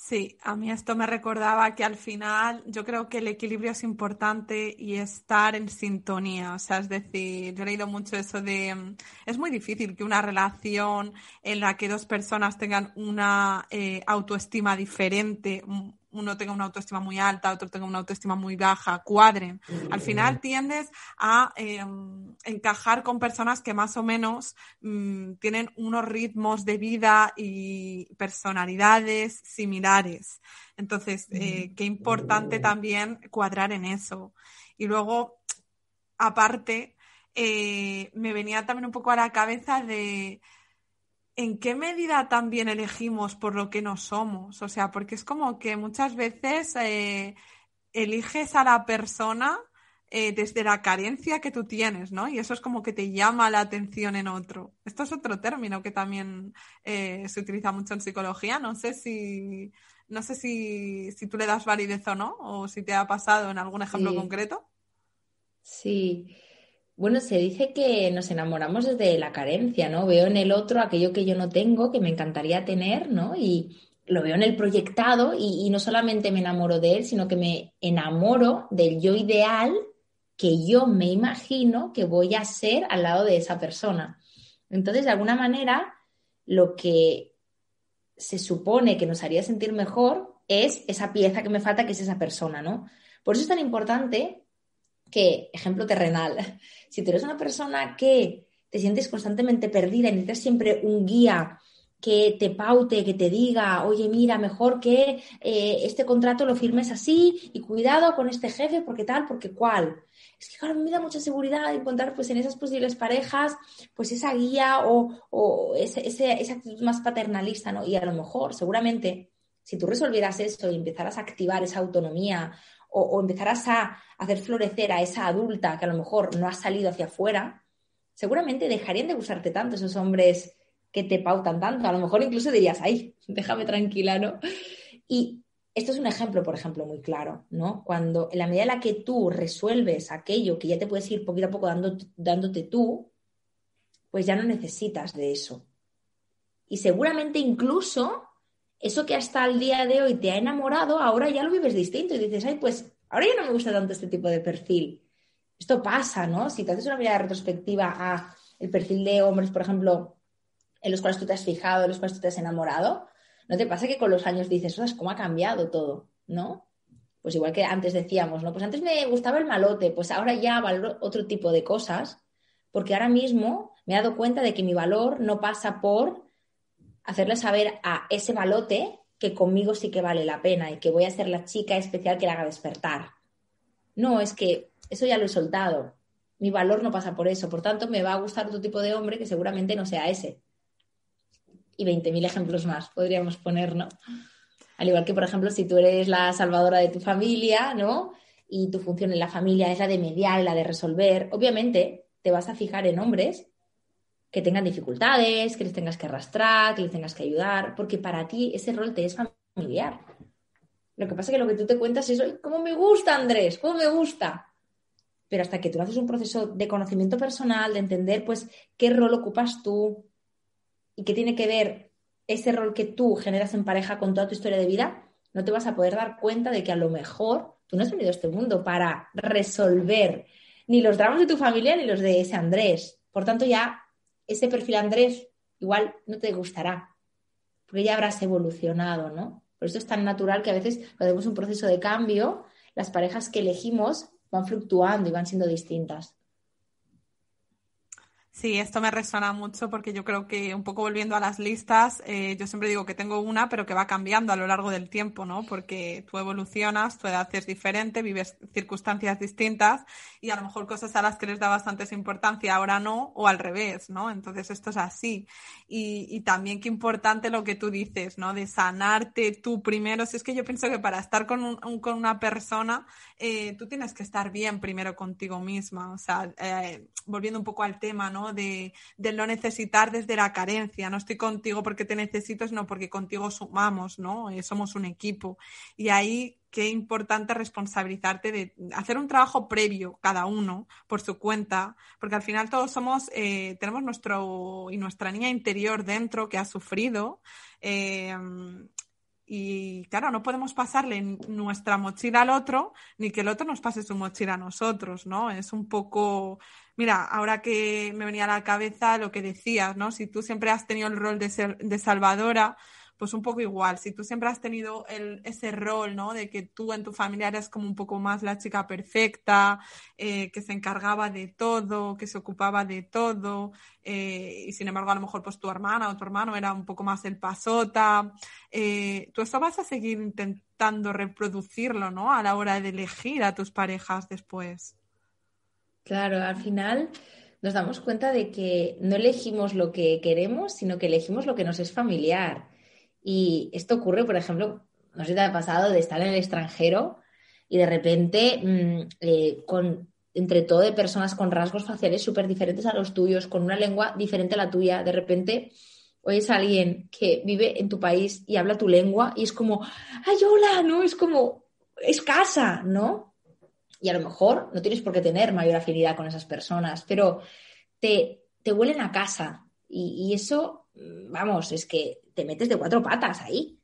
Sí, a mí esto me recordaba que al final yo creo que el equilibrio es importante y estar en sintonía. O sea, es decir, yo he leído mucho eso de. Mm, es muy difícil que una relación en la que dos personas tengan una eh, autoestima diferente, mm, uno tenga una autoestima muy alta, otro tenga una autoestima muy baja, cuadren. Al final tiendes a em, encajar con personas que más o menos mm, tienen unos ritmos de vida y personalidades similares. Entonces, eh, qué importante también cuadrar en eso. Y luego, aparte, eh, me venía también un poco a la cabeza de en qué medida también elegimos por lo que no somos. O sea, porque es como que muchas veces eh, eliges a la persona eh, desde la carencia que tú tienes, ¿no? Y eso es como que te llama la atención en otro. Esto es otro término que también eh, se utiliza mucho en psicología. No sé si no sé si, si, tú le das validez o no, o si te ha pasado en algún ejemplo concreto. Sí, bueno, se dice que nos enamoramos desde la carencia, ¿no? Veo en el otro aquello que yo no tengo, que me encantaría tener, ¿no? Y lo veo en el proyectado y, no solamente me enamoro de él, sino que me enamoro del yo ideal que yo me imagino que voy a ser al lado de esa persona. Entonces, de alguna manera, lo que se supone que nos haría sentir mejor es esa pieza que me falta, que es esa persona, ¿no? Por eso es tan importante que, ejemplo terrenal, si tú eres una persona que te sientes constantemente perdida y necesitas siempre un guía que te paute, que te diga, oye, mira, mejor que eh, este contrato lo firmes así y cuidado con este jefe porque tal, porque cual. Es que, claro, me da mucha seguridad encontrar pues, en esas posibles parejas pues esa guía o, o esa actitud más paternalista, ¿no? Y a lo mejor, seguramente, si tú resolvieras eso y empezaras a activar esa autonomía, o, empezarás a hacer florecer a esa adulta que a lo mejor no ha salido hacia afuera, seguramente dejarían de gustarte tanto esos hombres que te pautan tanto. A lo mejor incluso dirías, ay, déjame tranquila, ¿no? Y esto es un ejemplo, por ejemplo, muy claro, ¿no? Cuando en la medida en la que tú resuelves aquello que ya te puedes ir poquito a poco dándote tú, pues ya no necesitas de eso. Y seguramente incluso eso que hasta el día de hoy te ha enamorado, ahora ya lo vives distinto y dices, ay, pues ahora ya no me gusta tanto este tipo de perfil. Esto pasa, ¿no? Si te haces una mirada retrospectiva a el perfil de hombres, por ejemplo, en los cuales tú te has fijado, en los cuales tú te has enamorado, ¿no te pasa que con los años dices, ostras, cómo ha cambiado todo, ¿no? Pues igual que antes decíamos, ¿no? Pues antes me gustaba el malote, pues ahora ya valoro otro tipo de cosas, porque ahora mismo me he dado cuenta de que mi valor no pasa por hacerle saber a ese malote que conmigo sí que vale la pena y que voy a ser la chica especial que la haga despertar. No, es que eso ya lo he soltado. Mi valor no pasa por eso. Por tanto, me va a gustar otro tipo de hombre que seguramente no sea ese. Y 20.000 ejemplos más podríamos poner, ¿no? Al igual que, por ejemplo, si tú eres la salvadora de tu familia, ¿no? Y tu función en la familia es la de mediar, la de resolver. Obviamente, te vas a fijar en hombres que tengan dificultades, que les tengas que arrastrar, que les tengas que ayudar, porque para ti ese rol te es familiar. Lo que pasa es que lo que tú te cuentas es, ¿cómo me gusta Andrés? ¿Cómo me gusta? Pero hasta que tú haces un proceso de conocimiento personal, de entender pues qué rol ocupas tú y qué tiene que ver ese rol que tú generas en pareja con toda tu historia de vida, no te vas a poder dar cuenta de que a lo mejor tú no has venido a este mundo para resolver ni los dramas de tu familia ni los de ese Andrés. Por tanto, ya ese perfil Andrés igual no te gustará, porque ya habrás evolucionado, ¿no? Por eso es tan natural que a veces cuando un proceso de cambio, las parejas que elegimos van fluctuando y van siendo distintas. Sí, esto me resuena mucho porque yo creo que un poco volviendo a las listas, eh, yo siempre digo que tengo una, pero que va cambiando a lo largo del tiempo, ¿no? Porque tú evolucionas, tu edad es diferente, vives circunstancias distintas y a lo mejor cosas a las que les da bastante importancia ahora no, o al revés, ¿no? Entonces esto es así. Y, también qué importante lo que tú dices, ¿no? De sanarte tú primero. Si es que yo pienso que para estar con, una persona, eh, tú tienes que estar bien primero contigo misma. O sea, eh, volviendo un poco al tema, ¿no? De, lo no necesitar desde la carencia. No estoy contigo porque te necesito, sino porque contigo sumamos, ¿no? Eh, somos un equipo. Y ahí qué importante responsabilizarte de hacer un trabajo previo cada uno por su cuenta, porque al final todos somos, eh, tenemos nuestro y nuestra niña interior dentro que ha sufrido eh, y claro, no podemos pasarle nuestra mochila al otro, ni que el otro nos pase su mochila a nosotros, ¿no? Es un poco, mira, ahora que me venía a la cabeza lo que decías, ¿no? Si tú siempre has tenido el rol de, ser, de salvadora, pues un poco igual. Si tú siempre has tenido ese rol, ¿no? De que tú en tu familia eras como un poco más la chica perfecta, eh, que se encargaba de todo, que se ocupaba de todo, eh, y sin embargo a lo mejor pues tu hermana o tu hermano era un poco más el pasota. Eh, tú eso vas a seguir intentando reproducirlo, ¿no? A la hora de elegir a tus parejas después. Claro, al final nos damos cuenta de que no elegimos lo que queremos, sino que elegimos lo que nos es familiar. Y esto ocurre, por ejemplo, no sé si te ha pasado de estar en el extranjero y de repente mm, eh, con entre todo de personas con rasgos faciales súper diferentes a los tuyos, con una lengua diferente a la tuya, de repente oyes a alguien que vive en tu país y habla tu lengua y es como, ay, hola, ¿no? Es como, es casa, ¿no? Y a lo mejor no tienes por qué tener mayor afinidad con esas personas, pero te, te huelen a casa y eso, mm, vamos, es que te metes de cuatro patas ahí,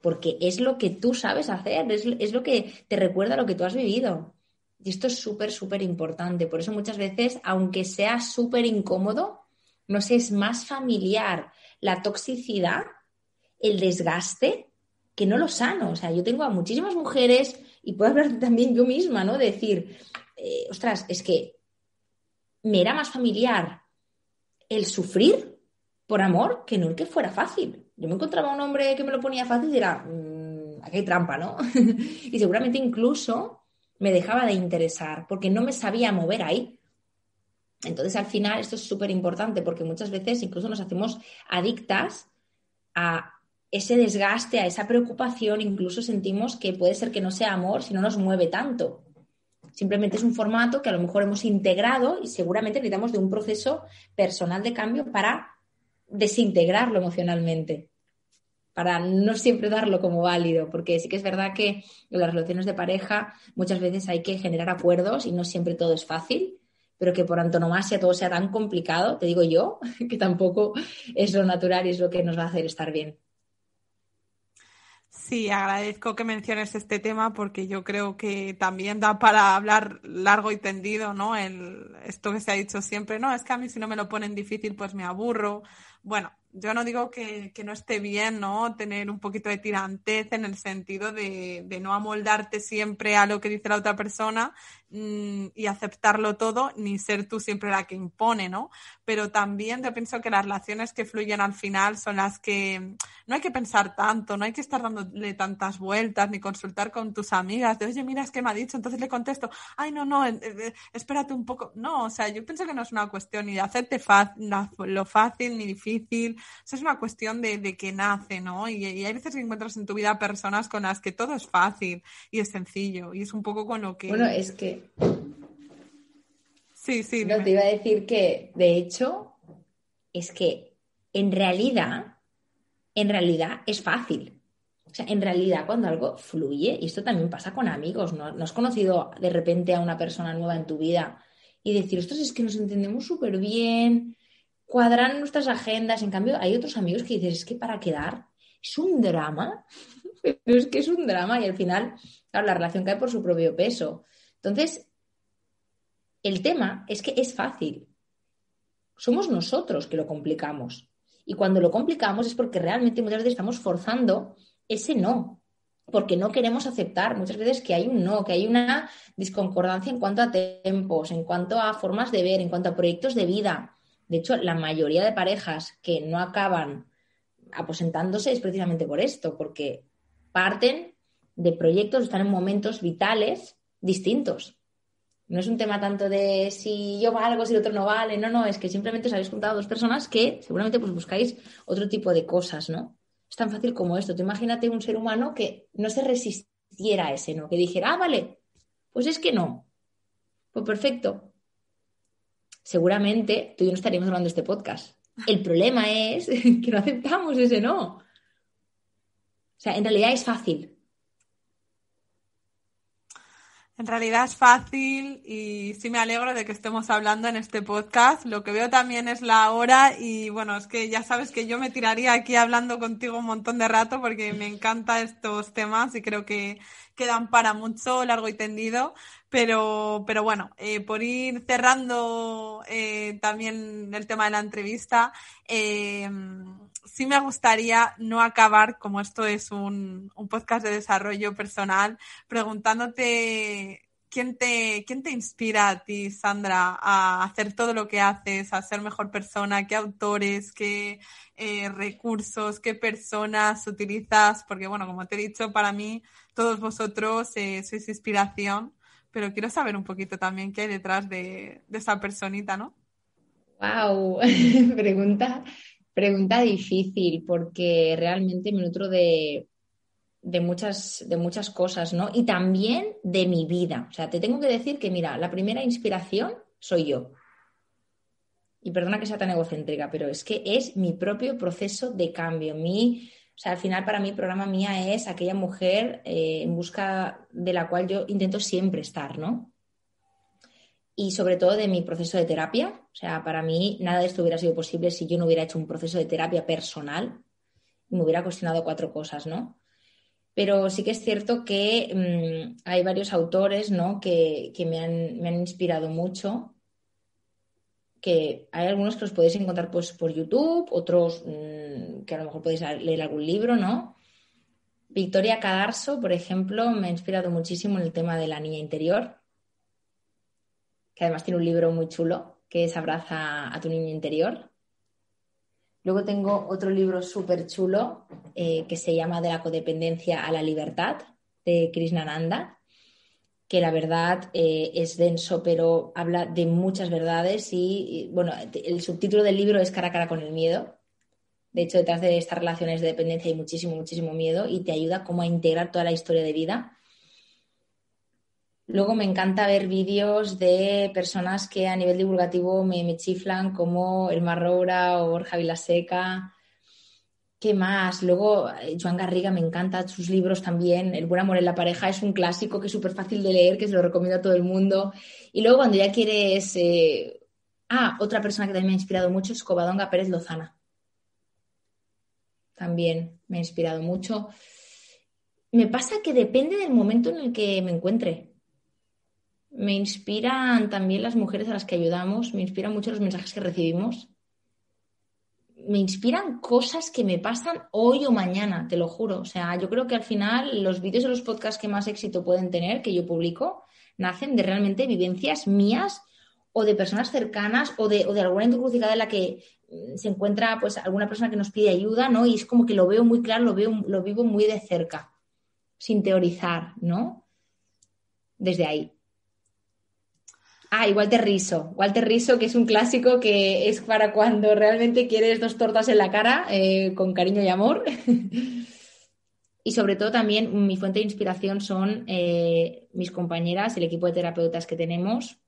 porque es lo que tú sabes hacer, es, lo que te recuerda lo que tú has vivido. Y esto es súper, súper importante. Por eso muchas veces, aunque sea súper incómodo, no sé, es más familiar la toxicidad, el desgaste, que no lo sano. O sea, yo tengo a muchísimas mujeres, y puedo hablar también yo misma, ¿no? decir, eh, ostras, es que me era más familiar el sufrir por amor, que no es que fuera fácil. Yo me encontraba un hombre que me lo ponía fácil y era, mm, aquí hay trampa, ¿no? y seguramente incluso me dejaba de interesar porque no me sabía mover ahí. Entonces, al final, esto es súper importante porque muchas veces incluso nos hacemos adictas a ese desgaste, a esa preocupación, incluso sentimos que puede ser que no sea amor si no nos mueve tanto. Simplemente es un formato que a lo mejor hemos integrado y seguramente necesitamos de un proceso personal de cambio para desintegrarlo emocionalmente, para no siempre darlo como válido, porque sí que es verdad que en las relaciones de pareja muchas veces hay que generar acuerdos y no siempre todo es fácil, pero que por antonomasia todo sea tan complicado, te digo yo, que tampoco es lo natural y es lo que nos va a hacer estar bien. Sí, agradezco que menciones este tema porque yo creo que también da para hablar largo y tendido, ¿no? esto que se ha dicho siempre, no, es que a mí si no me lo ponen difícil pues me aburro. Bueno, yo no digo que, que no esté bien, ¿no? Tener un poquito de tirantez en el sentido de, de no amoldarte siempre a lo que dice la otra persona Mm, y aceptarlo todo, ni ser tú siempre la que impone, ¿no? Pero también yo pienso que las relaciones que fluyen al final son las que no hay que pensar tanto, no hay que estar dándole tantas vueltas, ni consultar con tus amigas de, oye, mira, es que me ha dicho, entonces le contesto, ay, no, no, eh, eh, espérate un poco. No, o sea, yo pienso que no es una cuestión ni de hacerte lo fácil ni difícil, eso es una cuestión de, que nace, ¿no? Y, y hay veces que encuentras en tu vida personas con las que todo es fácil y es sencillo, y es un poco con lo que... Bueno, es que Sí, sí. No, te iba a decir que, de hecho, es que en realidad, en realidad es fácil. O sea, en realidad cuando algo fluye, y esto también pasa con amigos, ¿no? has conocido de repente a una persona nueva en tu vida y decir, estos es que nos entendemos súper bien, cuadran nuestras agendas. En cambio, hay otros amigos que dices, es que para quedar es un drama, pero es que es un drama y al final, claro, la relación cae por su propio peso. Entonces, el tema es que es fácil. Somos nosotros que lo complicamos. Y cuando lo complicamos es porque realmente muchas veces estamos forzando ese no, porque no queremos aceptar muchas veces que hay un no, que hay una disconcordancia en cuanto a tiempos, en cuanto a formas de ver, en cuanto a proyectos de vida. De hecho, la mayoría de parejas que no acaban aposentándose es precisamente por esto, porque parten de proyectos, están en momentos vitales distintos. No es un tema tanto de si yo valgo, si el otro no vale. No, no, es que simplemente os habéis juntado dos personas que seguramente pues buscáis otro tipo de cosas, ¿no? Es tan fácil como esto. Tú imagínate un ser humano que no se resistiera a ese no, que dijera, ah, vale, pues es que no. Pues perfecto. Seguramente tú y yo no estaríamos hablando de este podcast. El problema es que no aceptamos ese no. O sea, en realidad es fácil. En realidad es fácil y sí me alegro de que estemos hablando en este podcast. Lo que veo también es la hora y bueno, es que ya sabes que yo me tiraría aquí hablando contigo un montón de rato porque me encantan estos temas y creo que quedan para mucho, largo y tendido. Pero, pero bueno, eh, por ir cerrando eh, también el tema de la entrevista. Eh, sí me gustaría no acabar, como esto es un, podcast de desarrollo personal, preguntándote ¿Quién te, ¿quién te, inspira a ti, Sandra, a hacer todo lo que haces, a ser mejor persona? ¿Qué autores, qué eh, recursos, qué personas utilizas? Porque, bueno, como te he dicho, para mí todos vosotros eh, sois inspiración, pero quiero saber un poquito también qué hay detrás de, de esa personita, ¿no? ¡Wow! Pregunta Pregunta difícil porque realmente me nutro de, muchas, de muchas cosas, ¿no? Y también de mi vida. O sea, te tengo que decir que, mira, la primera inspiración soy yo. Y perdona que sea tan egocéntrica, pero es que es mi propio proceso de cambio. Mi, o sea, al final para mí el programa mía es aquella mujer eh, en busca de la cual yo intento siempre estar, ¿no? y sobre todo de mi proceso de terapia. O sea, para mí nada de esto hubiera sido posible si yo no hubiera hecho un proceso de terapia personal. Me hubiera cuestionado cuatro cosas, ¿no? Pero sí que es cierto que mm, hay varios autores ¿no? que, me, han, inspirado mucho, que hay algunos que los podéis encontrar pues, por YouTube, otros mm, que a lo mejor podéis leer algún libro, ¿no? Victoria Cadarso, por ejemplo, me ha inspirado muchísimo en el tema de la niña interior, que además tiene un libro muy chulo, que es Abraza a tu niño interior. Luego tengo otro libro súper chulo eh, que se llama De la codependencia a la libertad, de Krishnananda, que la verdad eh, es denso, pero habla de muchas verdades y, bueno, el subtítulo del libro es Cara a cara con el miedo. De hecho, detrás de estas relaciones de dependencia hay muchísimo, muchísimo miedo y te ayuda como a integrar toda la historia de vida Luego me encanta ver vídeos de personas que a nivel divulgativo me, chiflan, como el Roura o Borja Vilaseca. ¿Qué más? Luego, eh, Joan Garriga me encanta sus libros también. El buen amor en la pareja es un clásico que es súper fácil de leer, que se lo recomiendo a todo el mundo. Y luego, cuando ya quieres. Eh, ah, otra persona que también me ha inspirado mucho es Covadonga Pérez Lozana. También me ha inspirado mucho. Me pasa que depende del momento en el que me encuentre me inspiran también las mujeres a las que ayudamos, me inspiran mucho los mensajes que recibimos. Me inspiran cosas que me pasan hoy o mañana, te lo juro. O sea, yo creo que al final los vídeos o los podcasts que más éxito pueden tener, que yo publico, nacen de realmente vivencias mías o de personas cercanas o de, o de alguna encrucijada en la que mm, se encuentra pues alguna persona que nos pide ayuda, ¿no? Y es como que lo veo muy claro, lo veo, lo vivo muy de cerca, sin teorizar, ¿no? Desde ahí. Ah, igual Walter Riso. Walter Riso, que es un clásico que es para cuando realmente quieres dos tortas en la cara, eh, con cariño y amor. y sobre todo también mm, mi fuente de inspiración son eh, mis compañeras, el equipo de terapeutas que tenemos.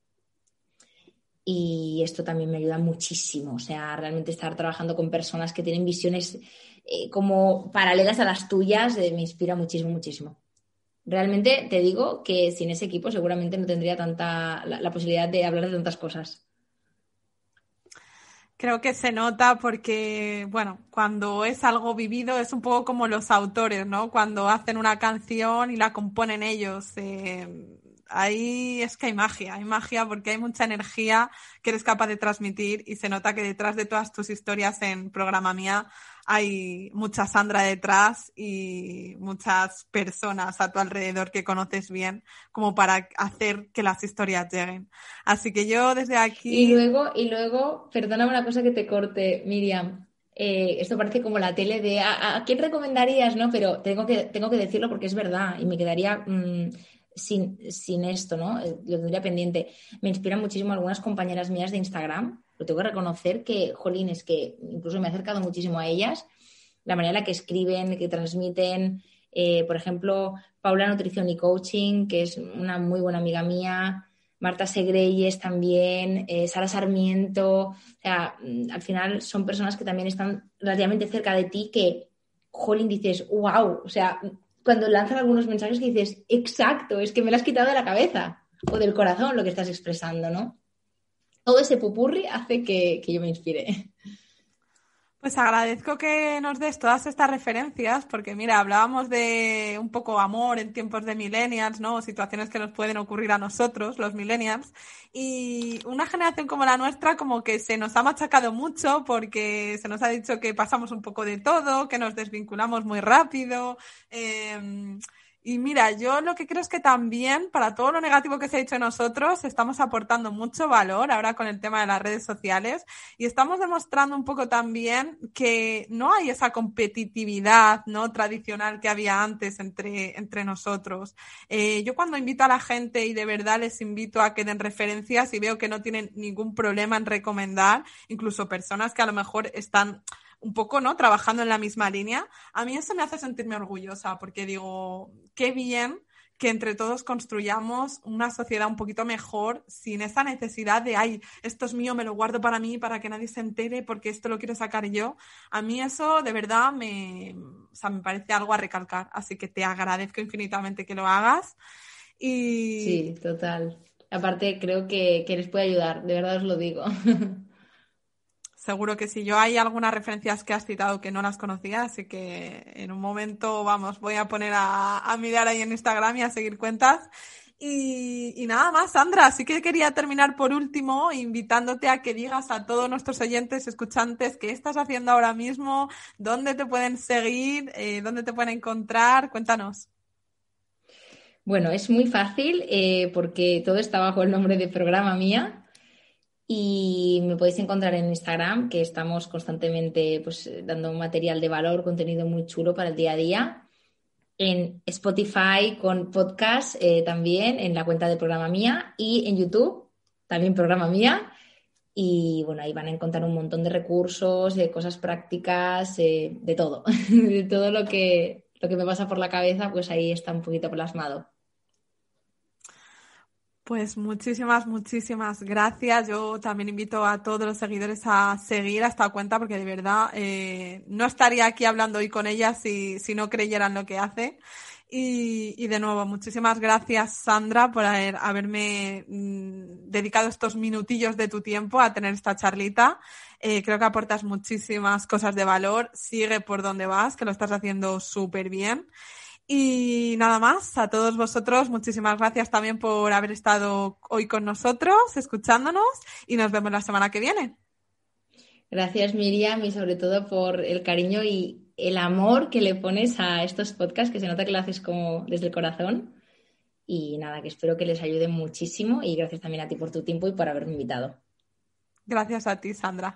Y esto también me ayuda muchísimo. O sea, realmente estar trabajando con personas que tienen visiones eh, como paralelas a las tuyas me inspira muchísimo, muchísimo realmente te digo que sin ese equipo seguramente no tendría tanta la, posibilidad de hablar de tantas cosas. Creo que se nota porque, bueno, cuando es algo vivido es un poco como los autores, ¿no? Cuando hacen una canción y la componen ellos. Eh, ahí es que hay magia, hay magia porque hay mucha energía que eres capaz de transmitir y se nota que detrás de todas tus historias en programa mía hay mucha Sandra detrás y muchas personas a tu alrededor que conoces bien como para hacer que las historias lleguen. Así que yo desde aquí... Y luego, y luego, perdóname una cosa que te corte, Miriam. Eh, esto parece como la tele de ¿a, quién recomendarías, ¿no? Pero tengo que, tengo que decirlo porque es verdad y me quedaría mm, sin, sin esto, ¿no? Eh, lo tendría pendiente. Me inspiran muchísimo algunas compañeras mías de Instagram tengo que reconocer que, jolín, es que incluso me he acercado muchísimo a ellas, la manera en la que escriben, que transmiten. Eh, por ejemplo, Paula Nutrición y Coaching, que es una muy buena amiga mía, Marta Segreyes también, eh, Sara Sarmiento, o sea, mm, al final son personas que también están relativamente cerca de ti que, jolín, dices, wow, o sea, cuando lanzan algunos mensajes que dices, exacto, es que me lo has quitado de la cabeza o del corazón lo que estás expresando, ¿no? todo ese pupurri hace que, yo me inspire. Pues agradezco que nos des todas estas referencias, porque mira, hablábamos de un poco amor en tiempos de millennials, ¿no? Situaciones que nos pueden ocurrir a nosotros, los millennials. Y una generación como la nuestra, como que se nos ha machacado mucho porque se nos ha dicho que pasamos un poco de todo, que nos desvinculamos muy rápido. Eh, y mira, yo lo que creo es que también para todo lo negativo que se ha hecho nosotros, estamos aportando mucho valor ahora con el tema de las redes sociales y estamos demostrando un poco también que no hay esa competitividad ¿no? tradicional que había antes entre, entre nosotros. Eh, yo cuando invito a la gente y de verdad les invito a que den referencias y veo que no tienen ningún problema en recomendar, incluso personas que a lo mejor están un poco, ¿no? Trabajando en la misma línea. A mí eso me hace sentirme orgullosa porque digo, qué bien que entre todos construyamos una sociedad un poquito mejor sin esa necesidad de, ay, esto es mío, me lo guardo para mí, para que nadie se entere, porque esto lo quiero sacar yo. A mí eso de verdad me, me parece algo a recalcar, así que te agradezco infinitamente que lo hagas. Y... Sí, total. Aparte creo que, que les puede ayudar, de verdad os lo digo. Seguro que sí. Yo hay algunas referencias que has citado que no las conocía, así que en un momento, vamos, voy a poner a, mirar ahí en Instagram y a seguir cuentas. Y, nada más, Sandra, sí que quería terminar por último invitándote a que digas a todos nuestros oyentes, escuchantes, qué estás haciendo ahora mismo, dónde te pueden seguir, eh, dónde te pueden encontrar, cuéntanos. Bueno, es muy fácil eh, porque todo está bajo el nombre de programa mía, y me podéis encontrar en Instagram, que estamos constantemente pues, dando material de valor, contenido muy chulo para el día a día. En Spotify con podcast eh, también, en la cuenta de programa mía y en YouTube, también programa mía. Y bueno, ahí van a encontrar un montón de recursos, de eh, cosas prácticas, eh, de todo, de todo lo que, lo que me pasa por la cabeza, pues ahí está un poquito plasmado. Pues muchísimas, muchísimas gracias. Yo también invito a todos los seguidores a seguir a esta cuenta porque de verdad eh, no estaría aquí hablando hoy con ella si, si no creyeran lo que hace. Y, y, de nuevo, muchísimas gracias Sandra por haberme mm, dedicado estos minutillos de tu tiempo a tener esta charlita. Eh, creo que aportas muchísimas cosas de valor. Sigue por donde vas, que lo estás haciendo súper bien. Y nada más, a todos vosotros, muchísimas gracias también por haber estado hoy con nosotros, escuchándonos, y nos vemos la semana que viene. Gracias, Miriam, y sobre todo por el cariño y el amor que le pones a estos podcasts, que se nota que lo haces como desde el corazón. Y nada, que espero que les ayude muchísimo y gracias también a ti por tu tiempo y por haberme invitado. Gracias a ti, Sandra.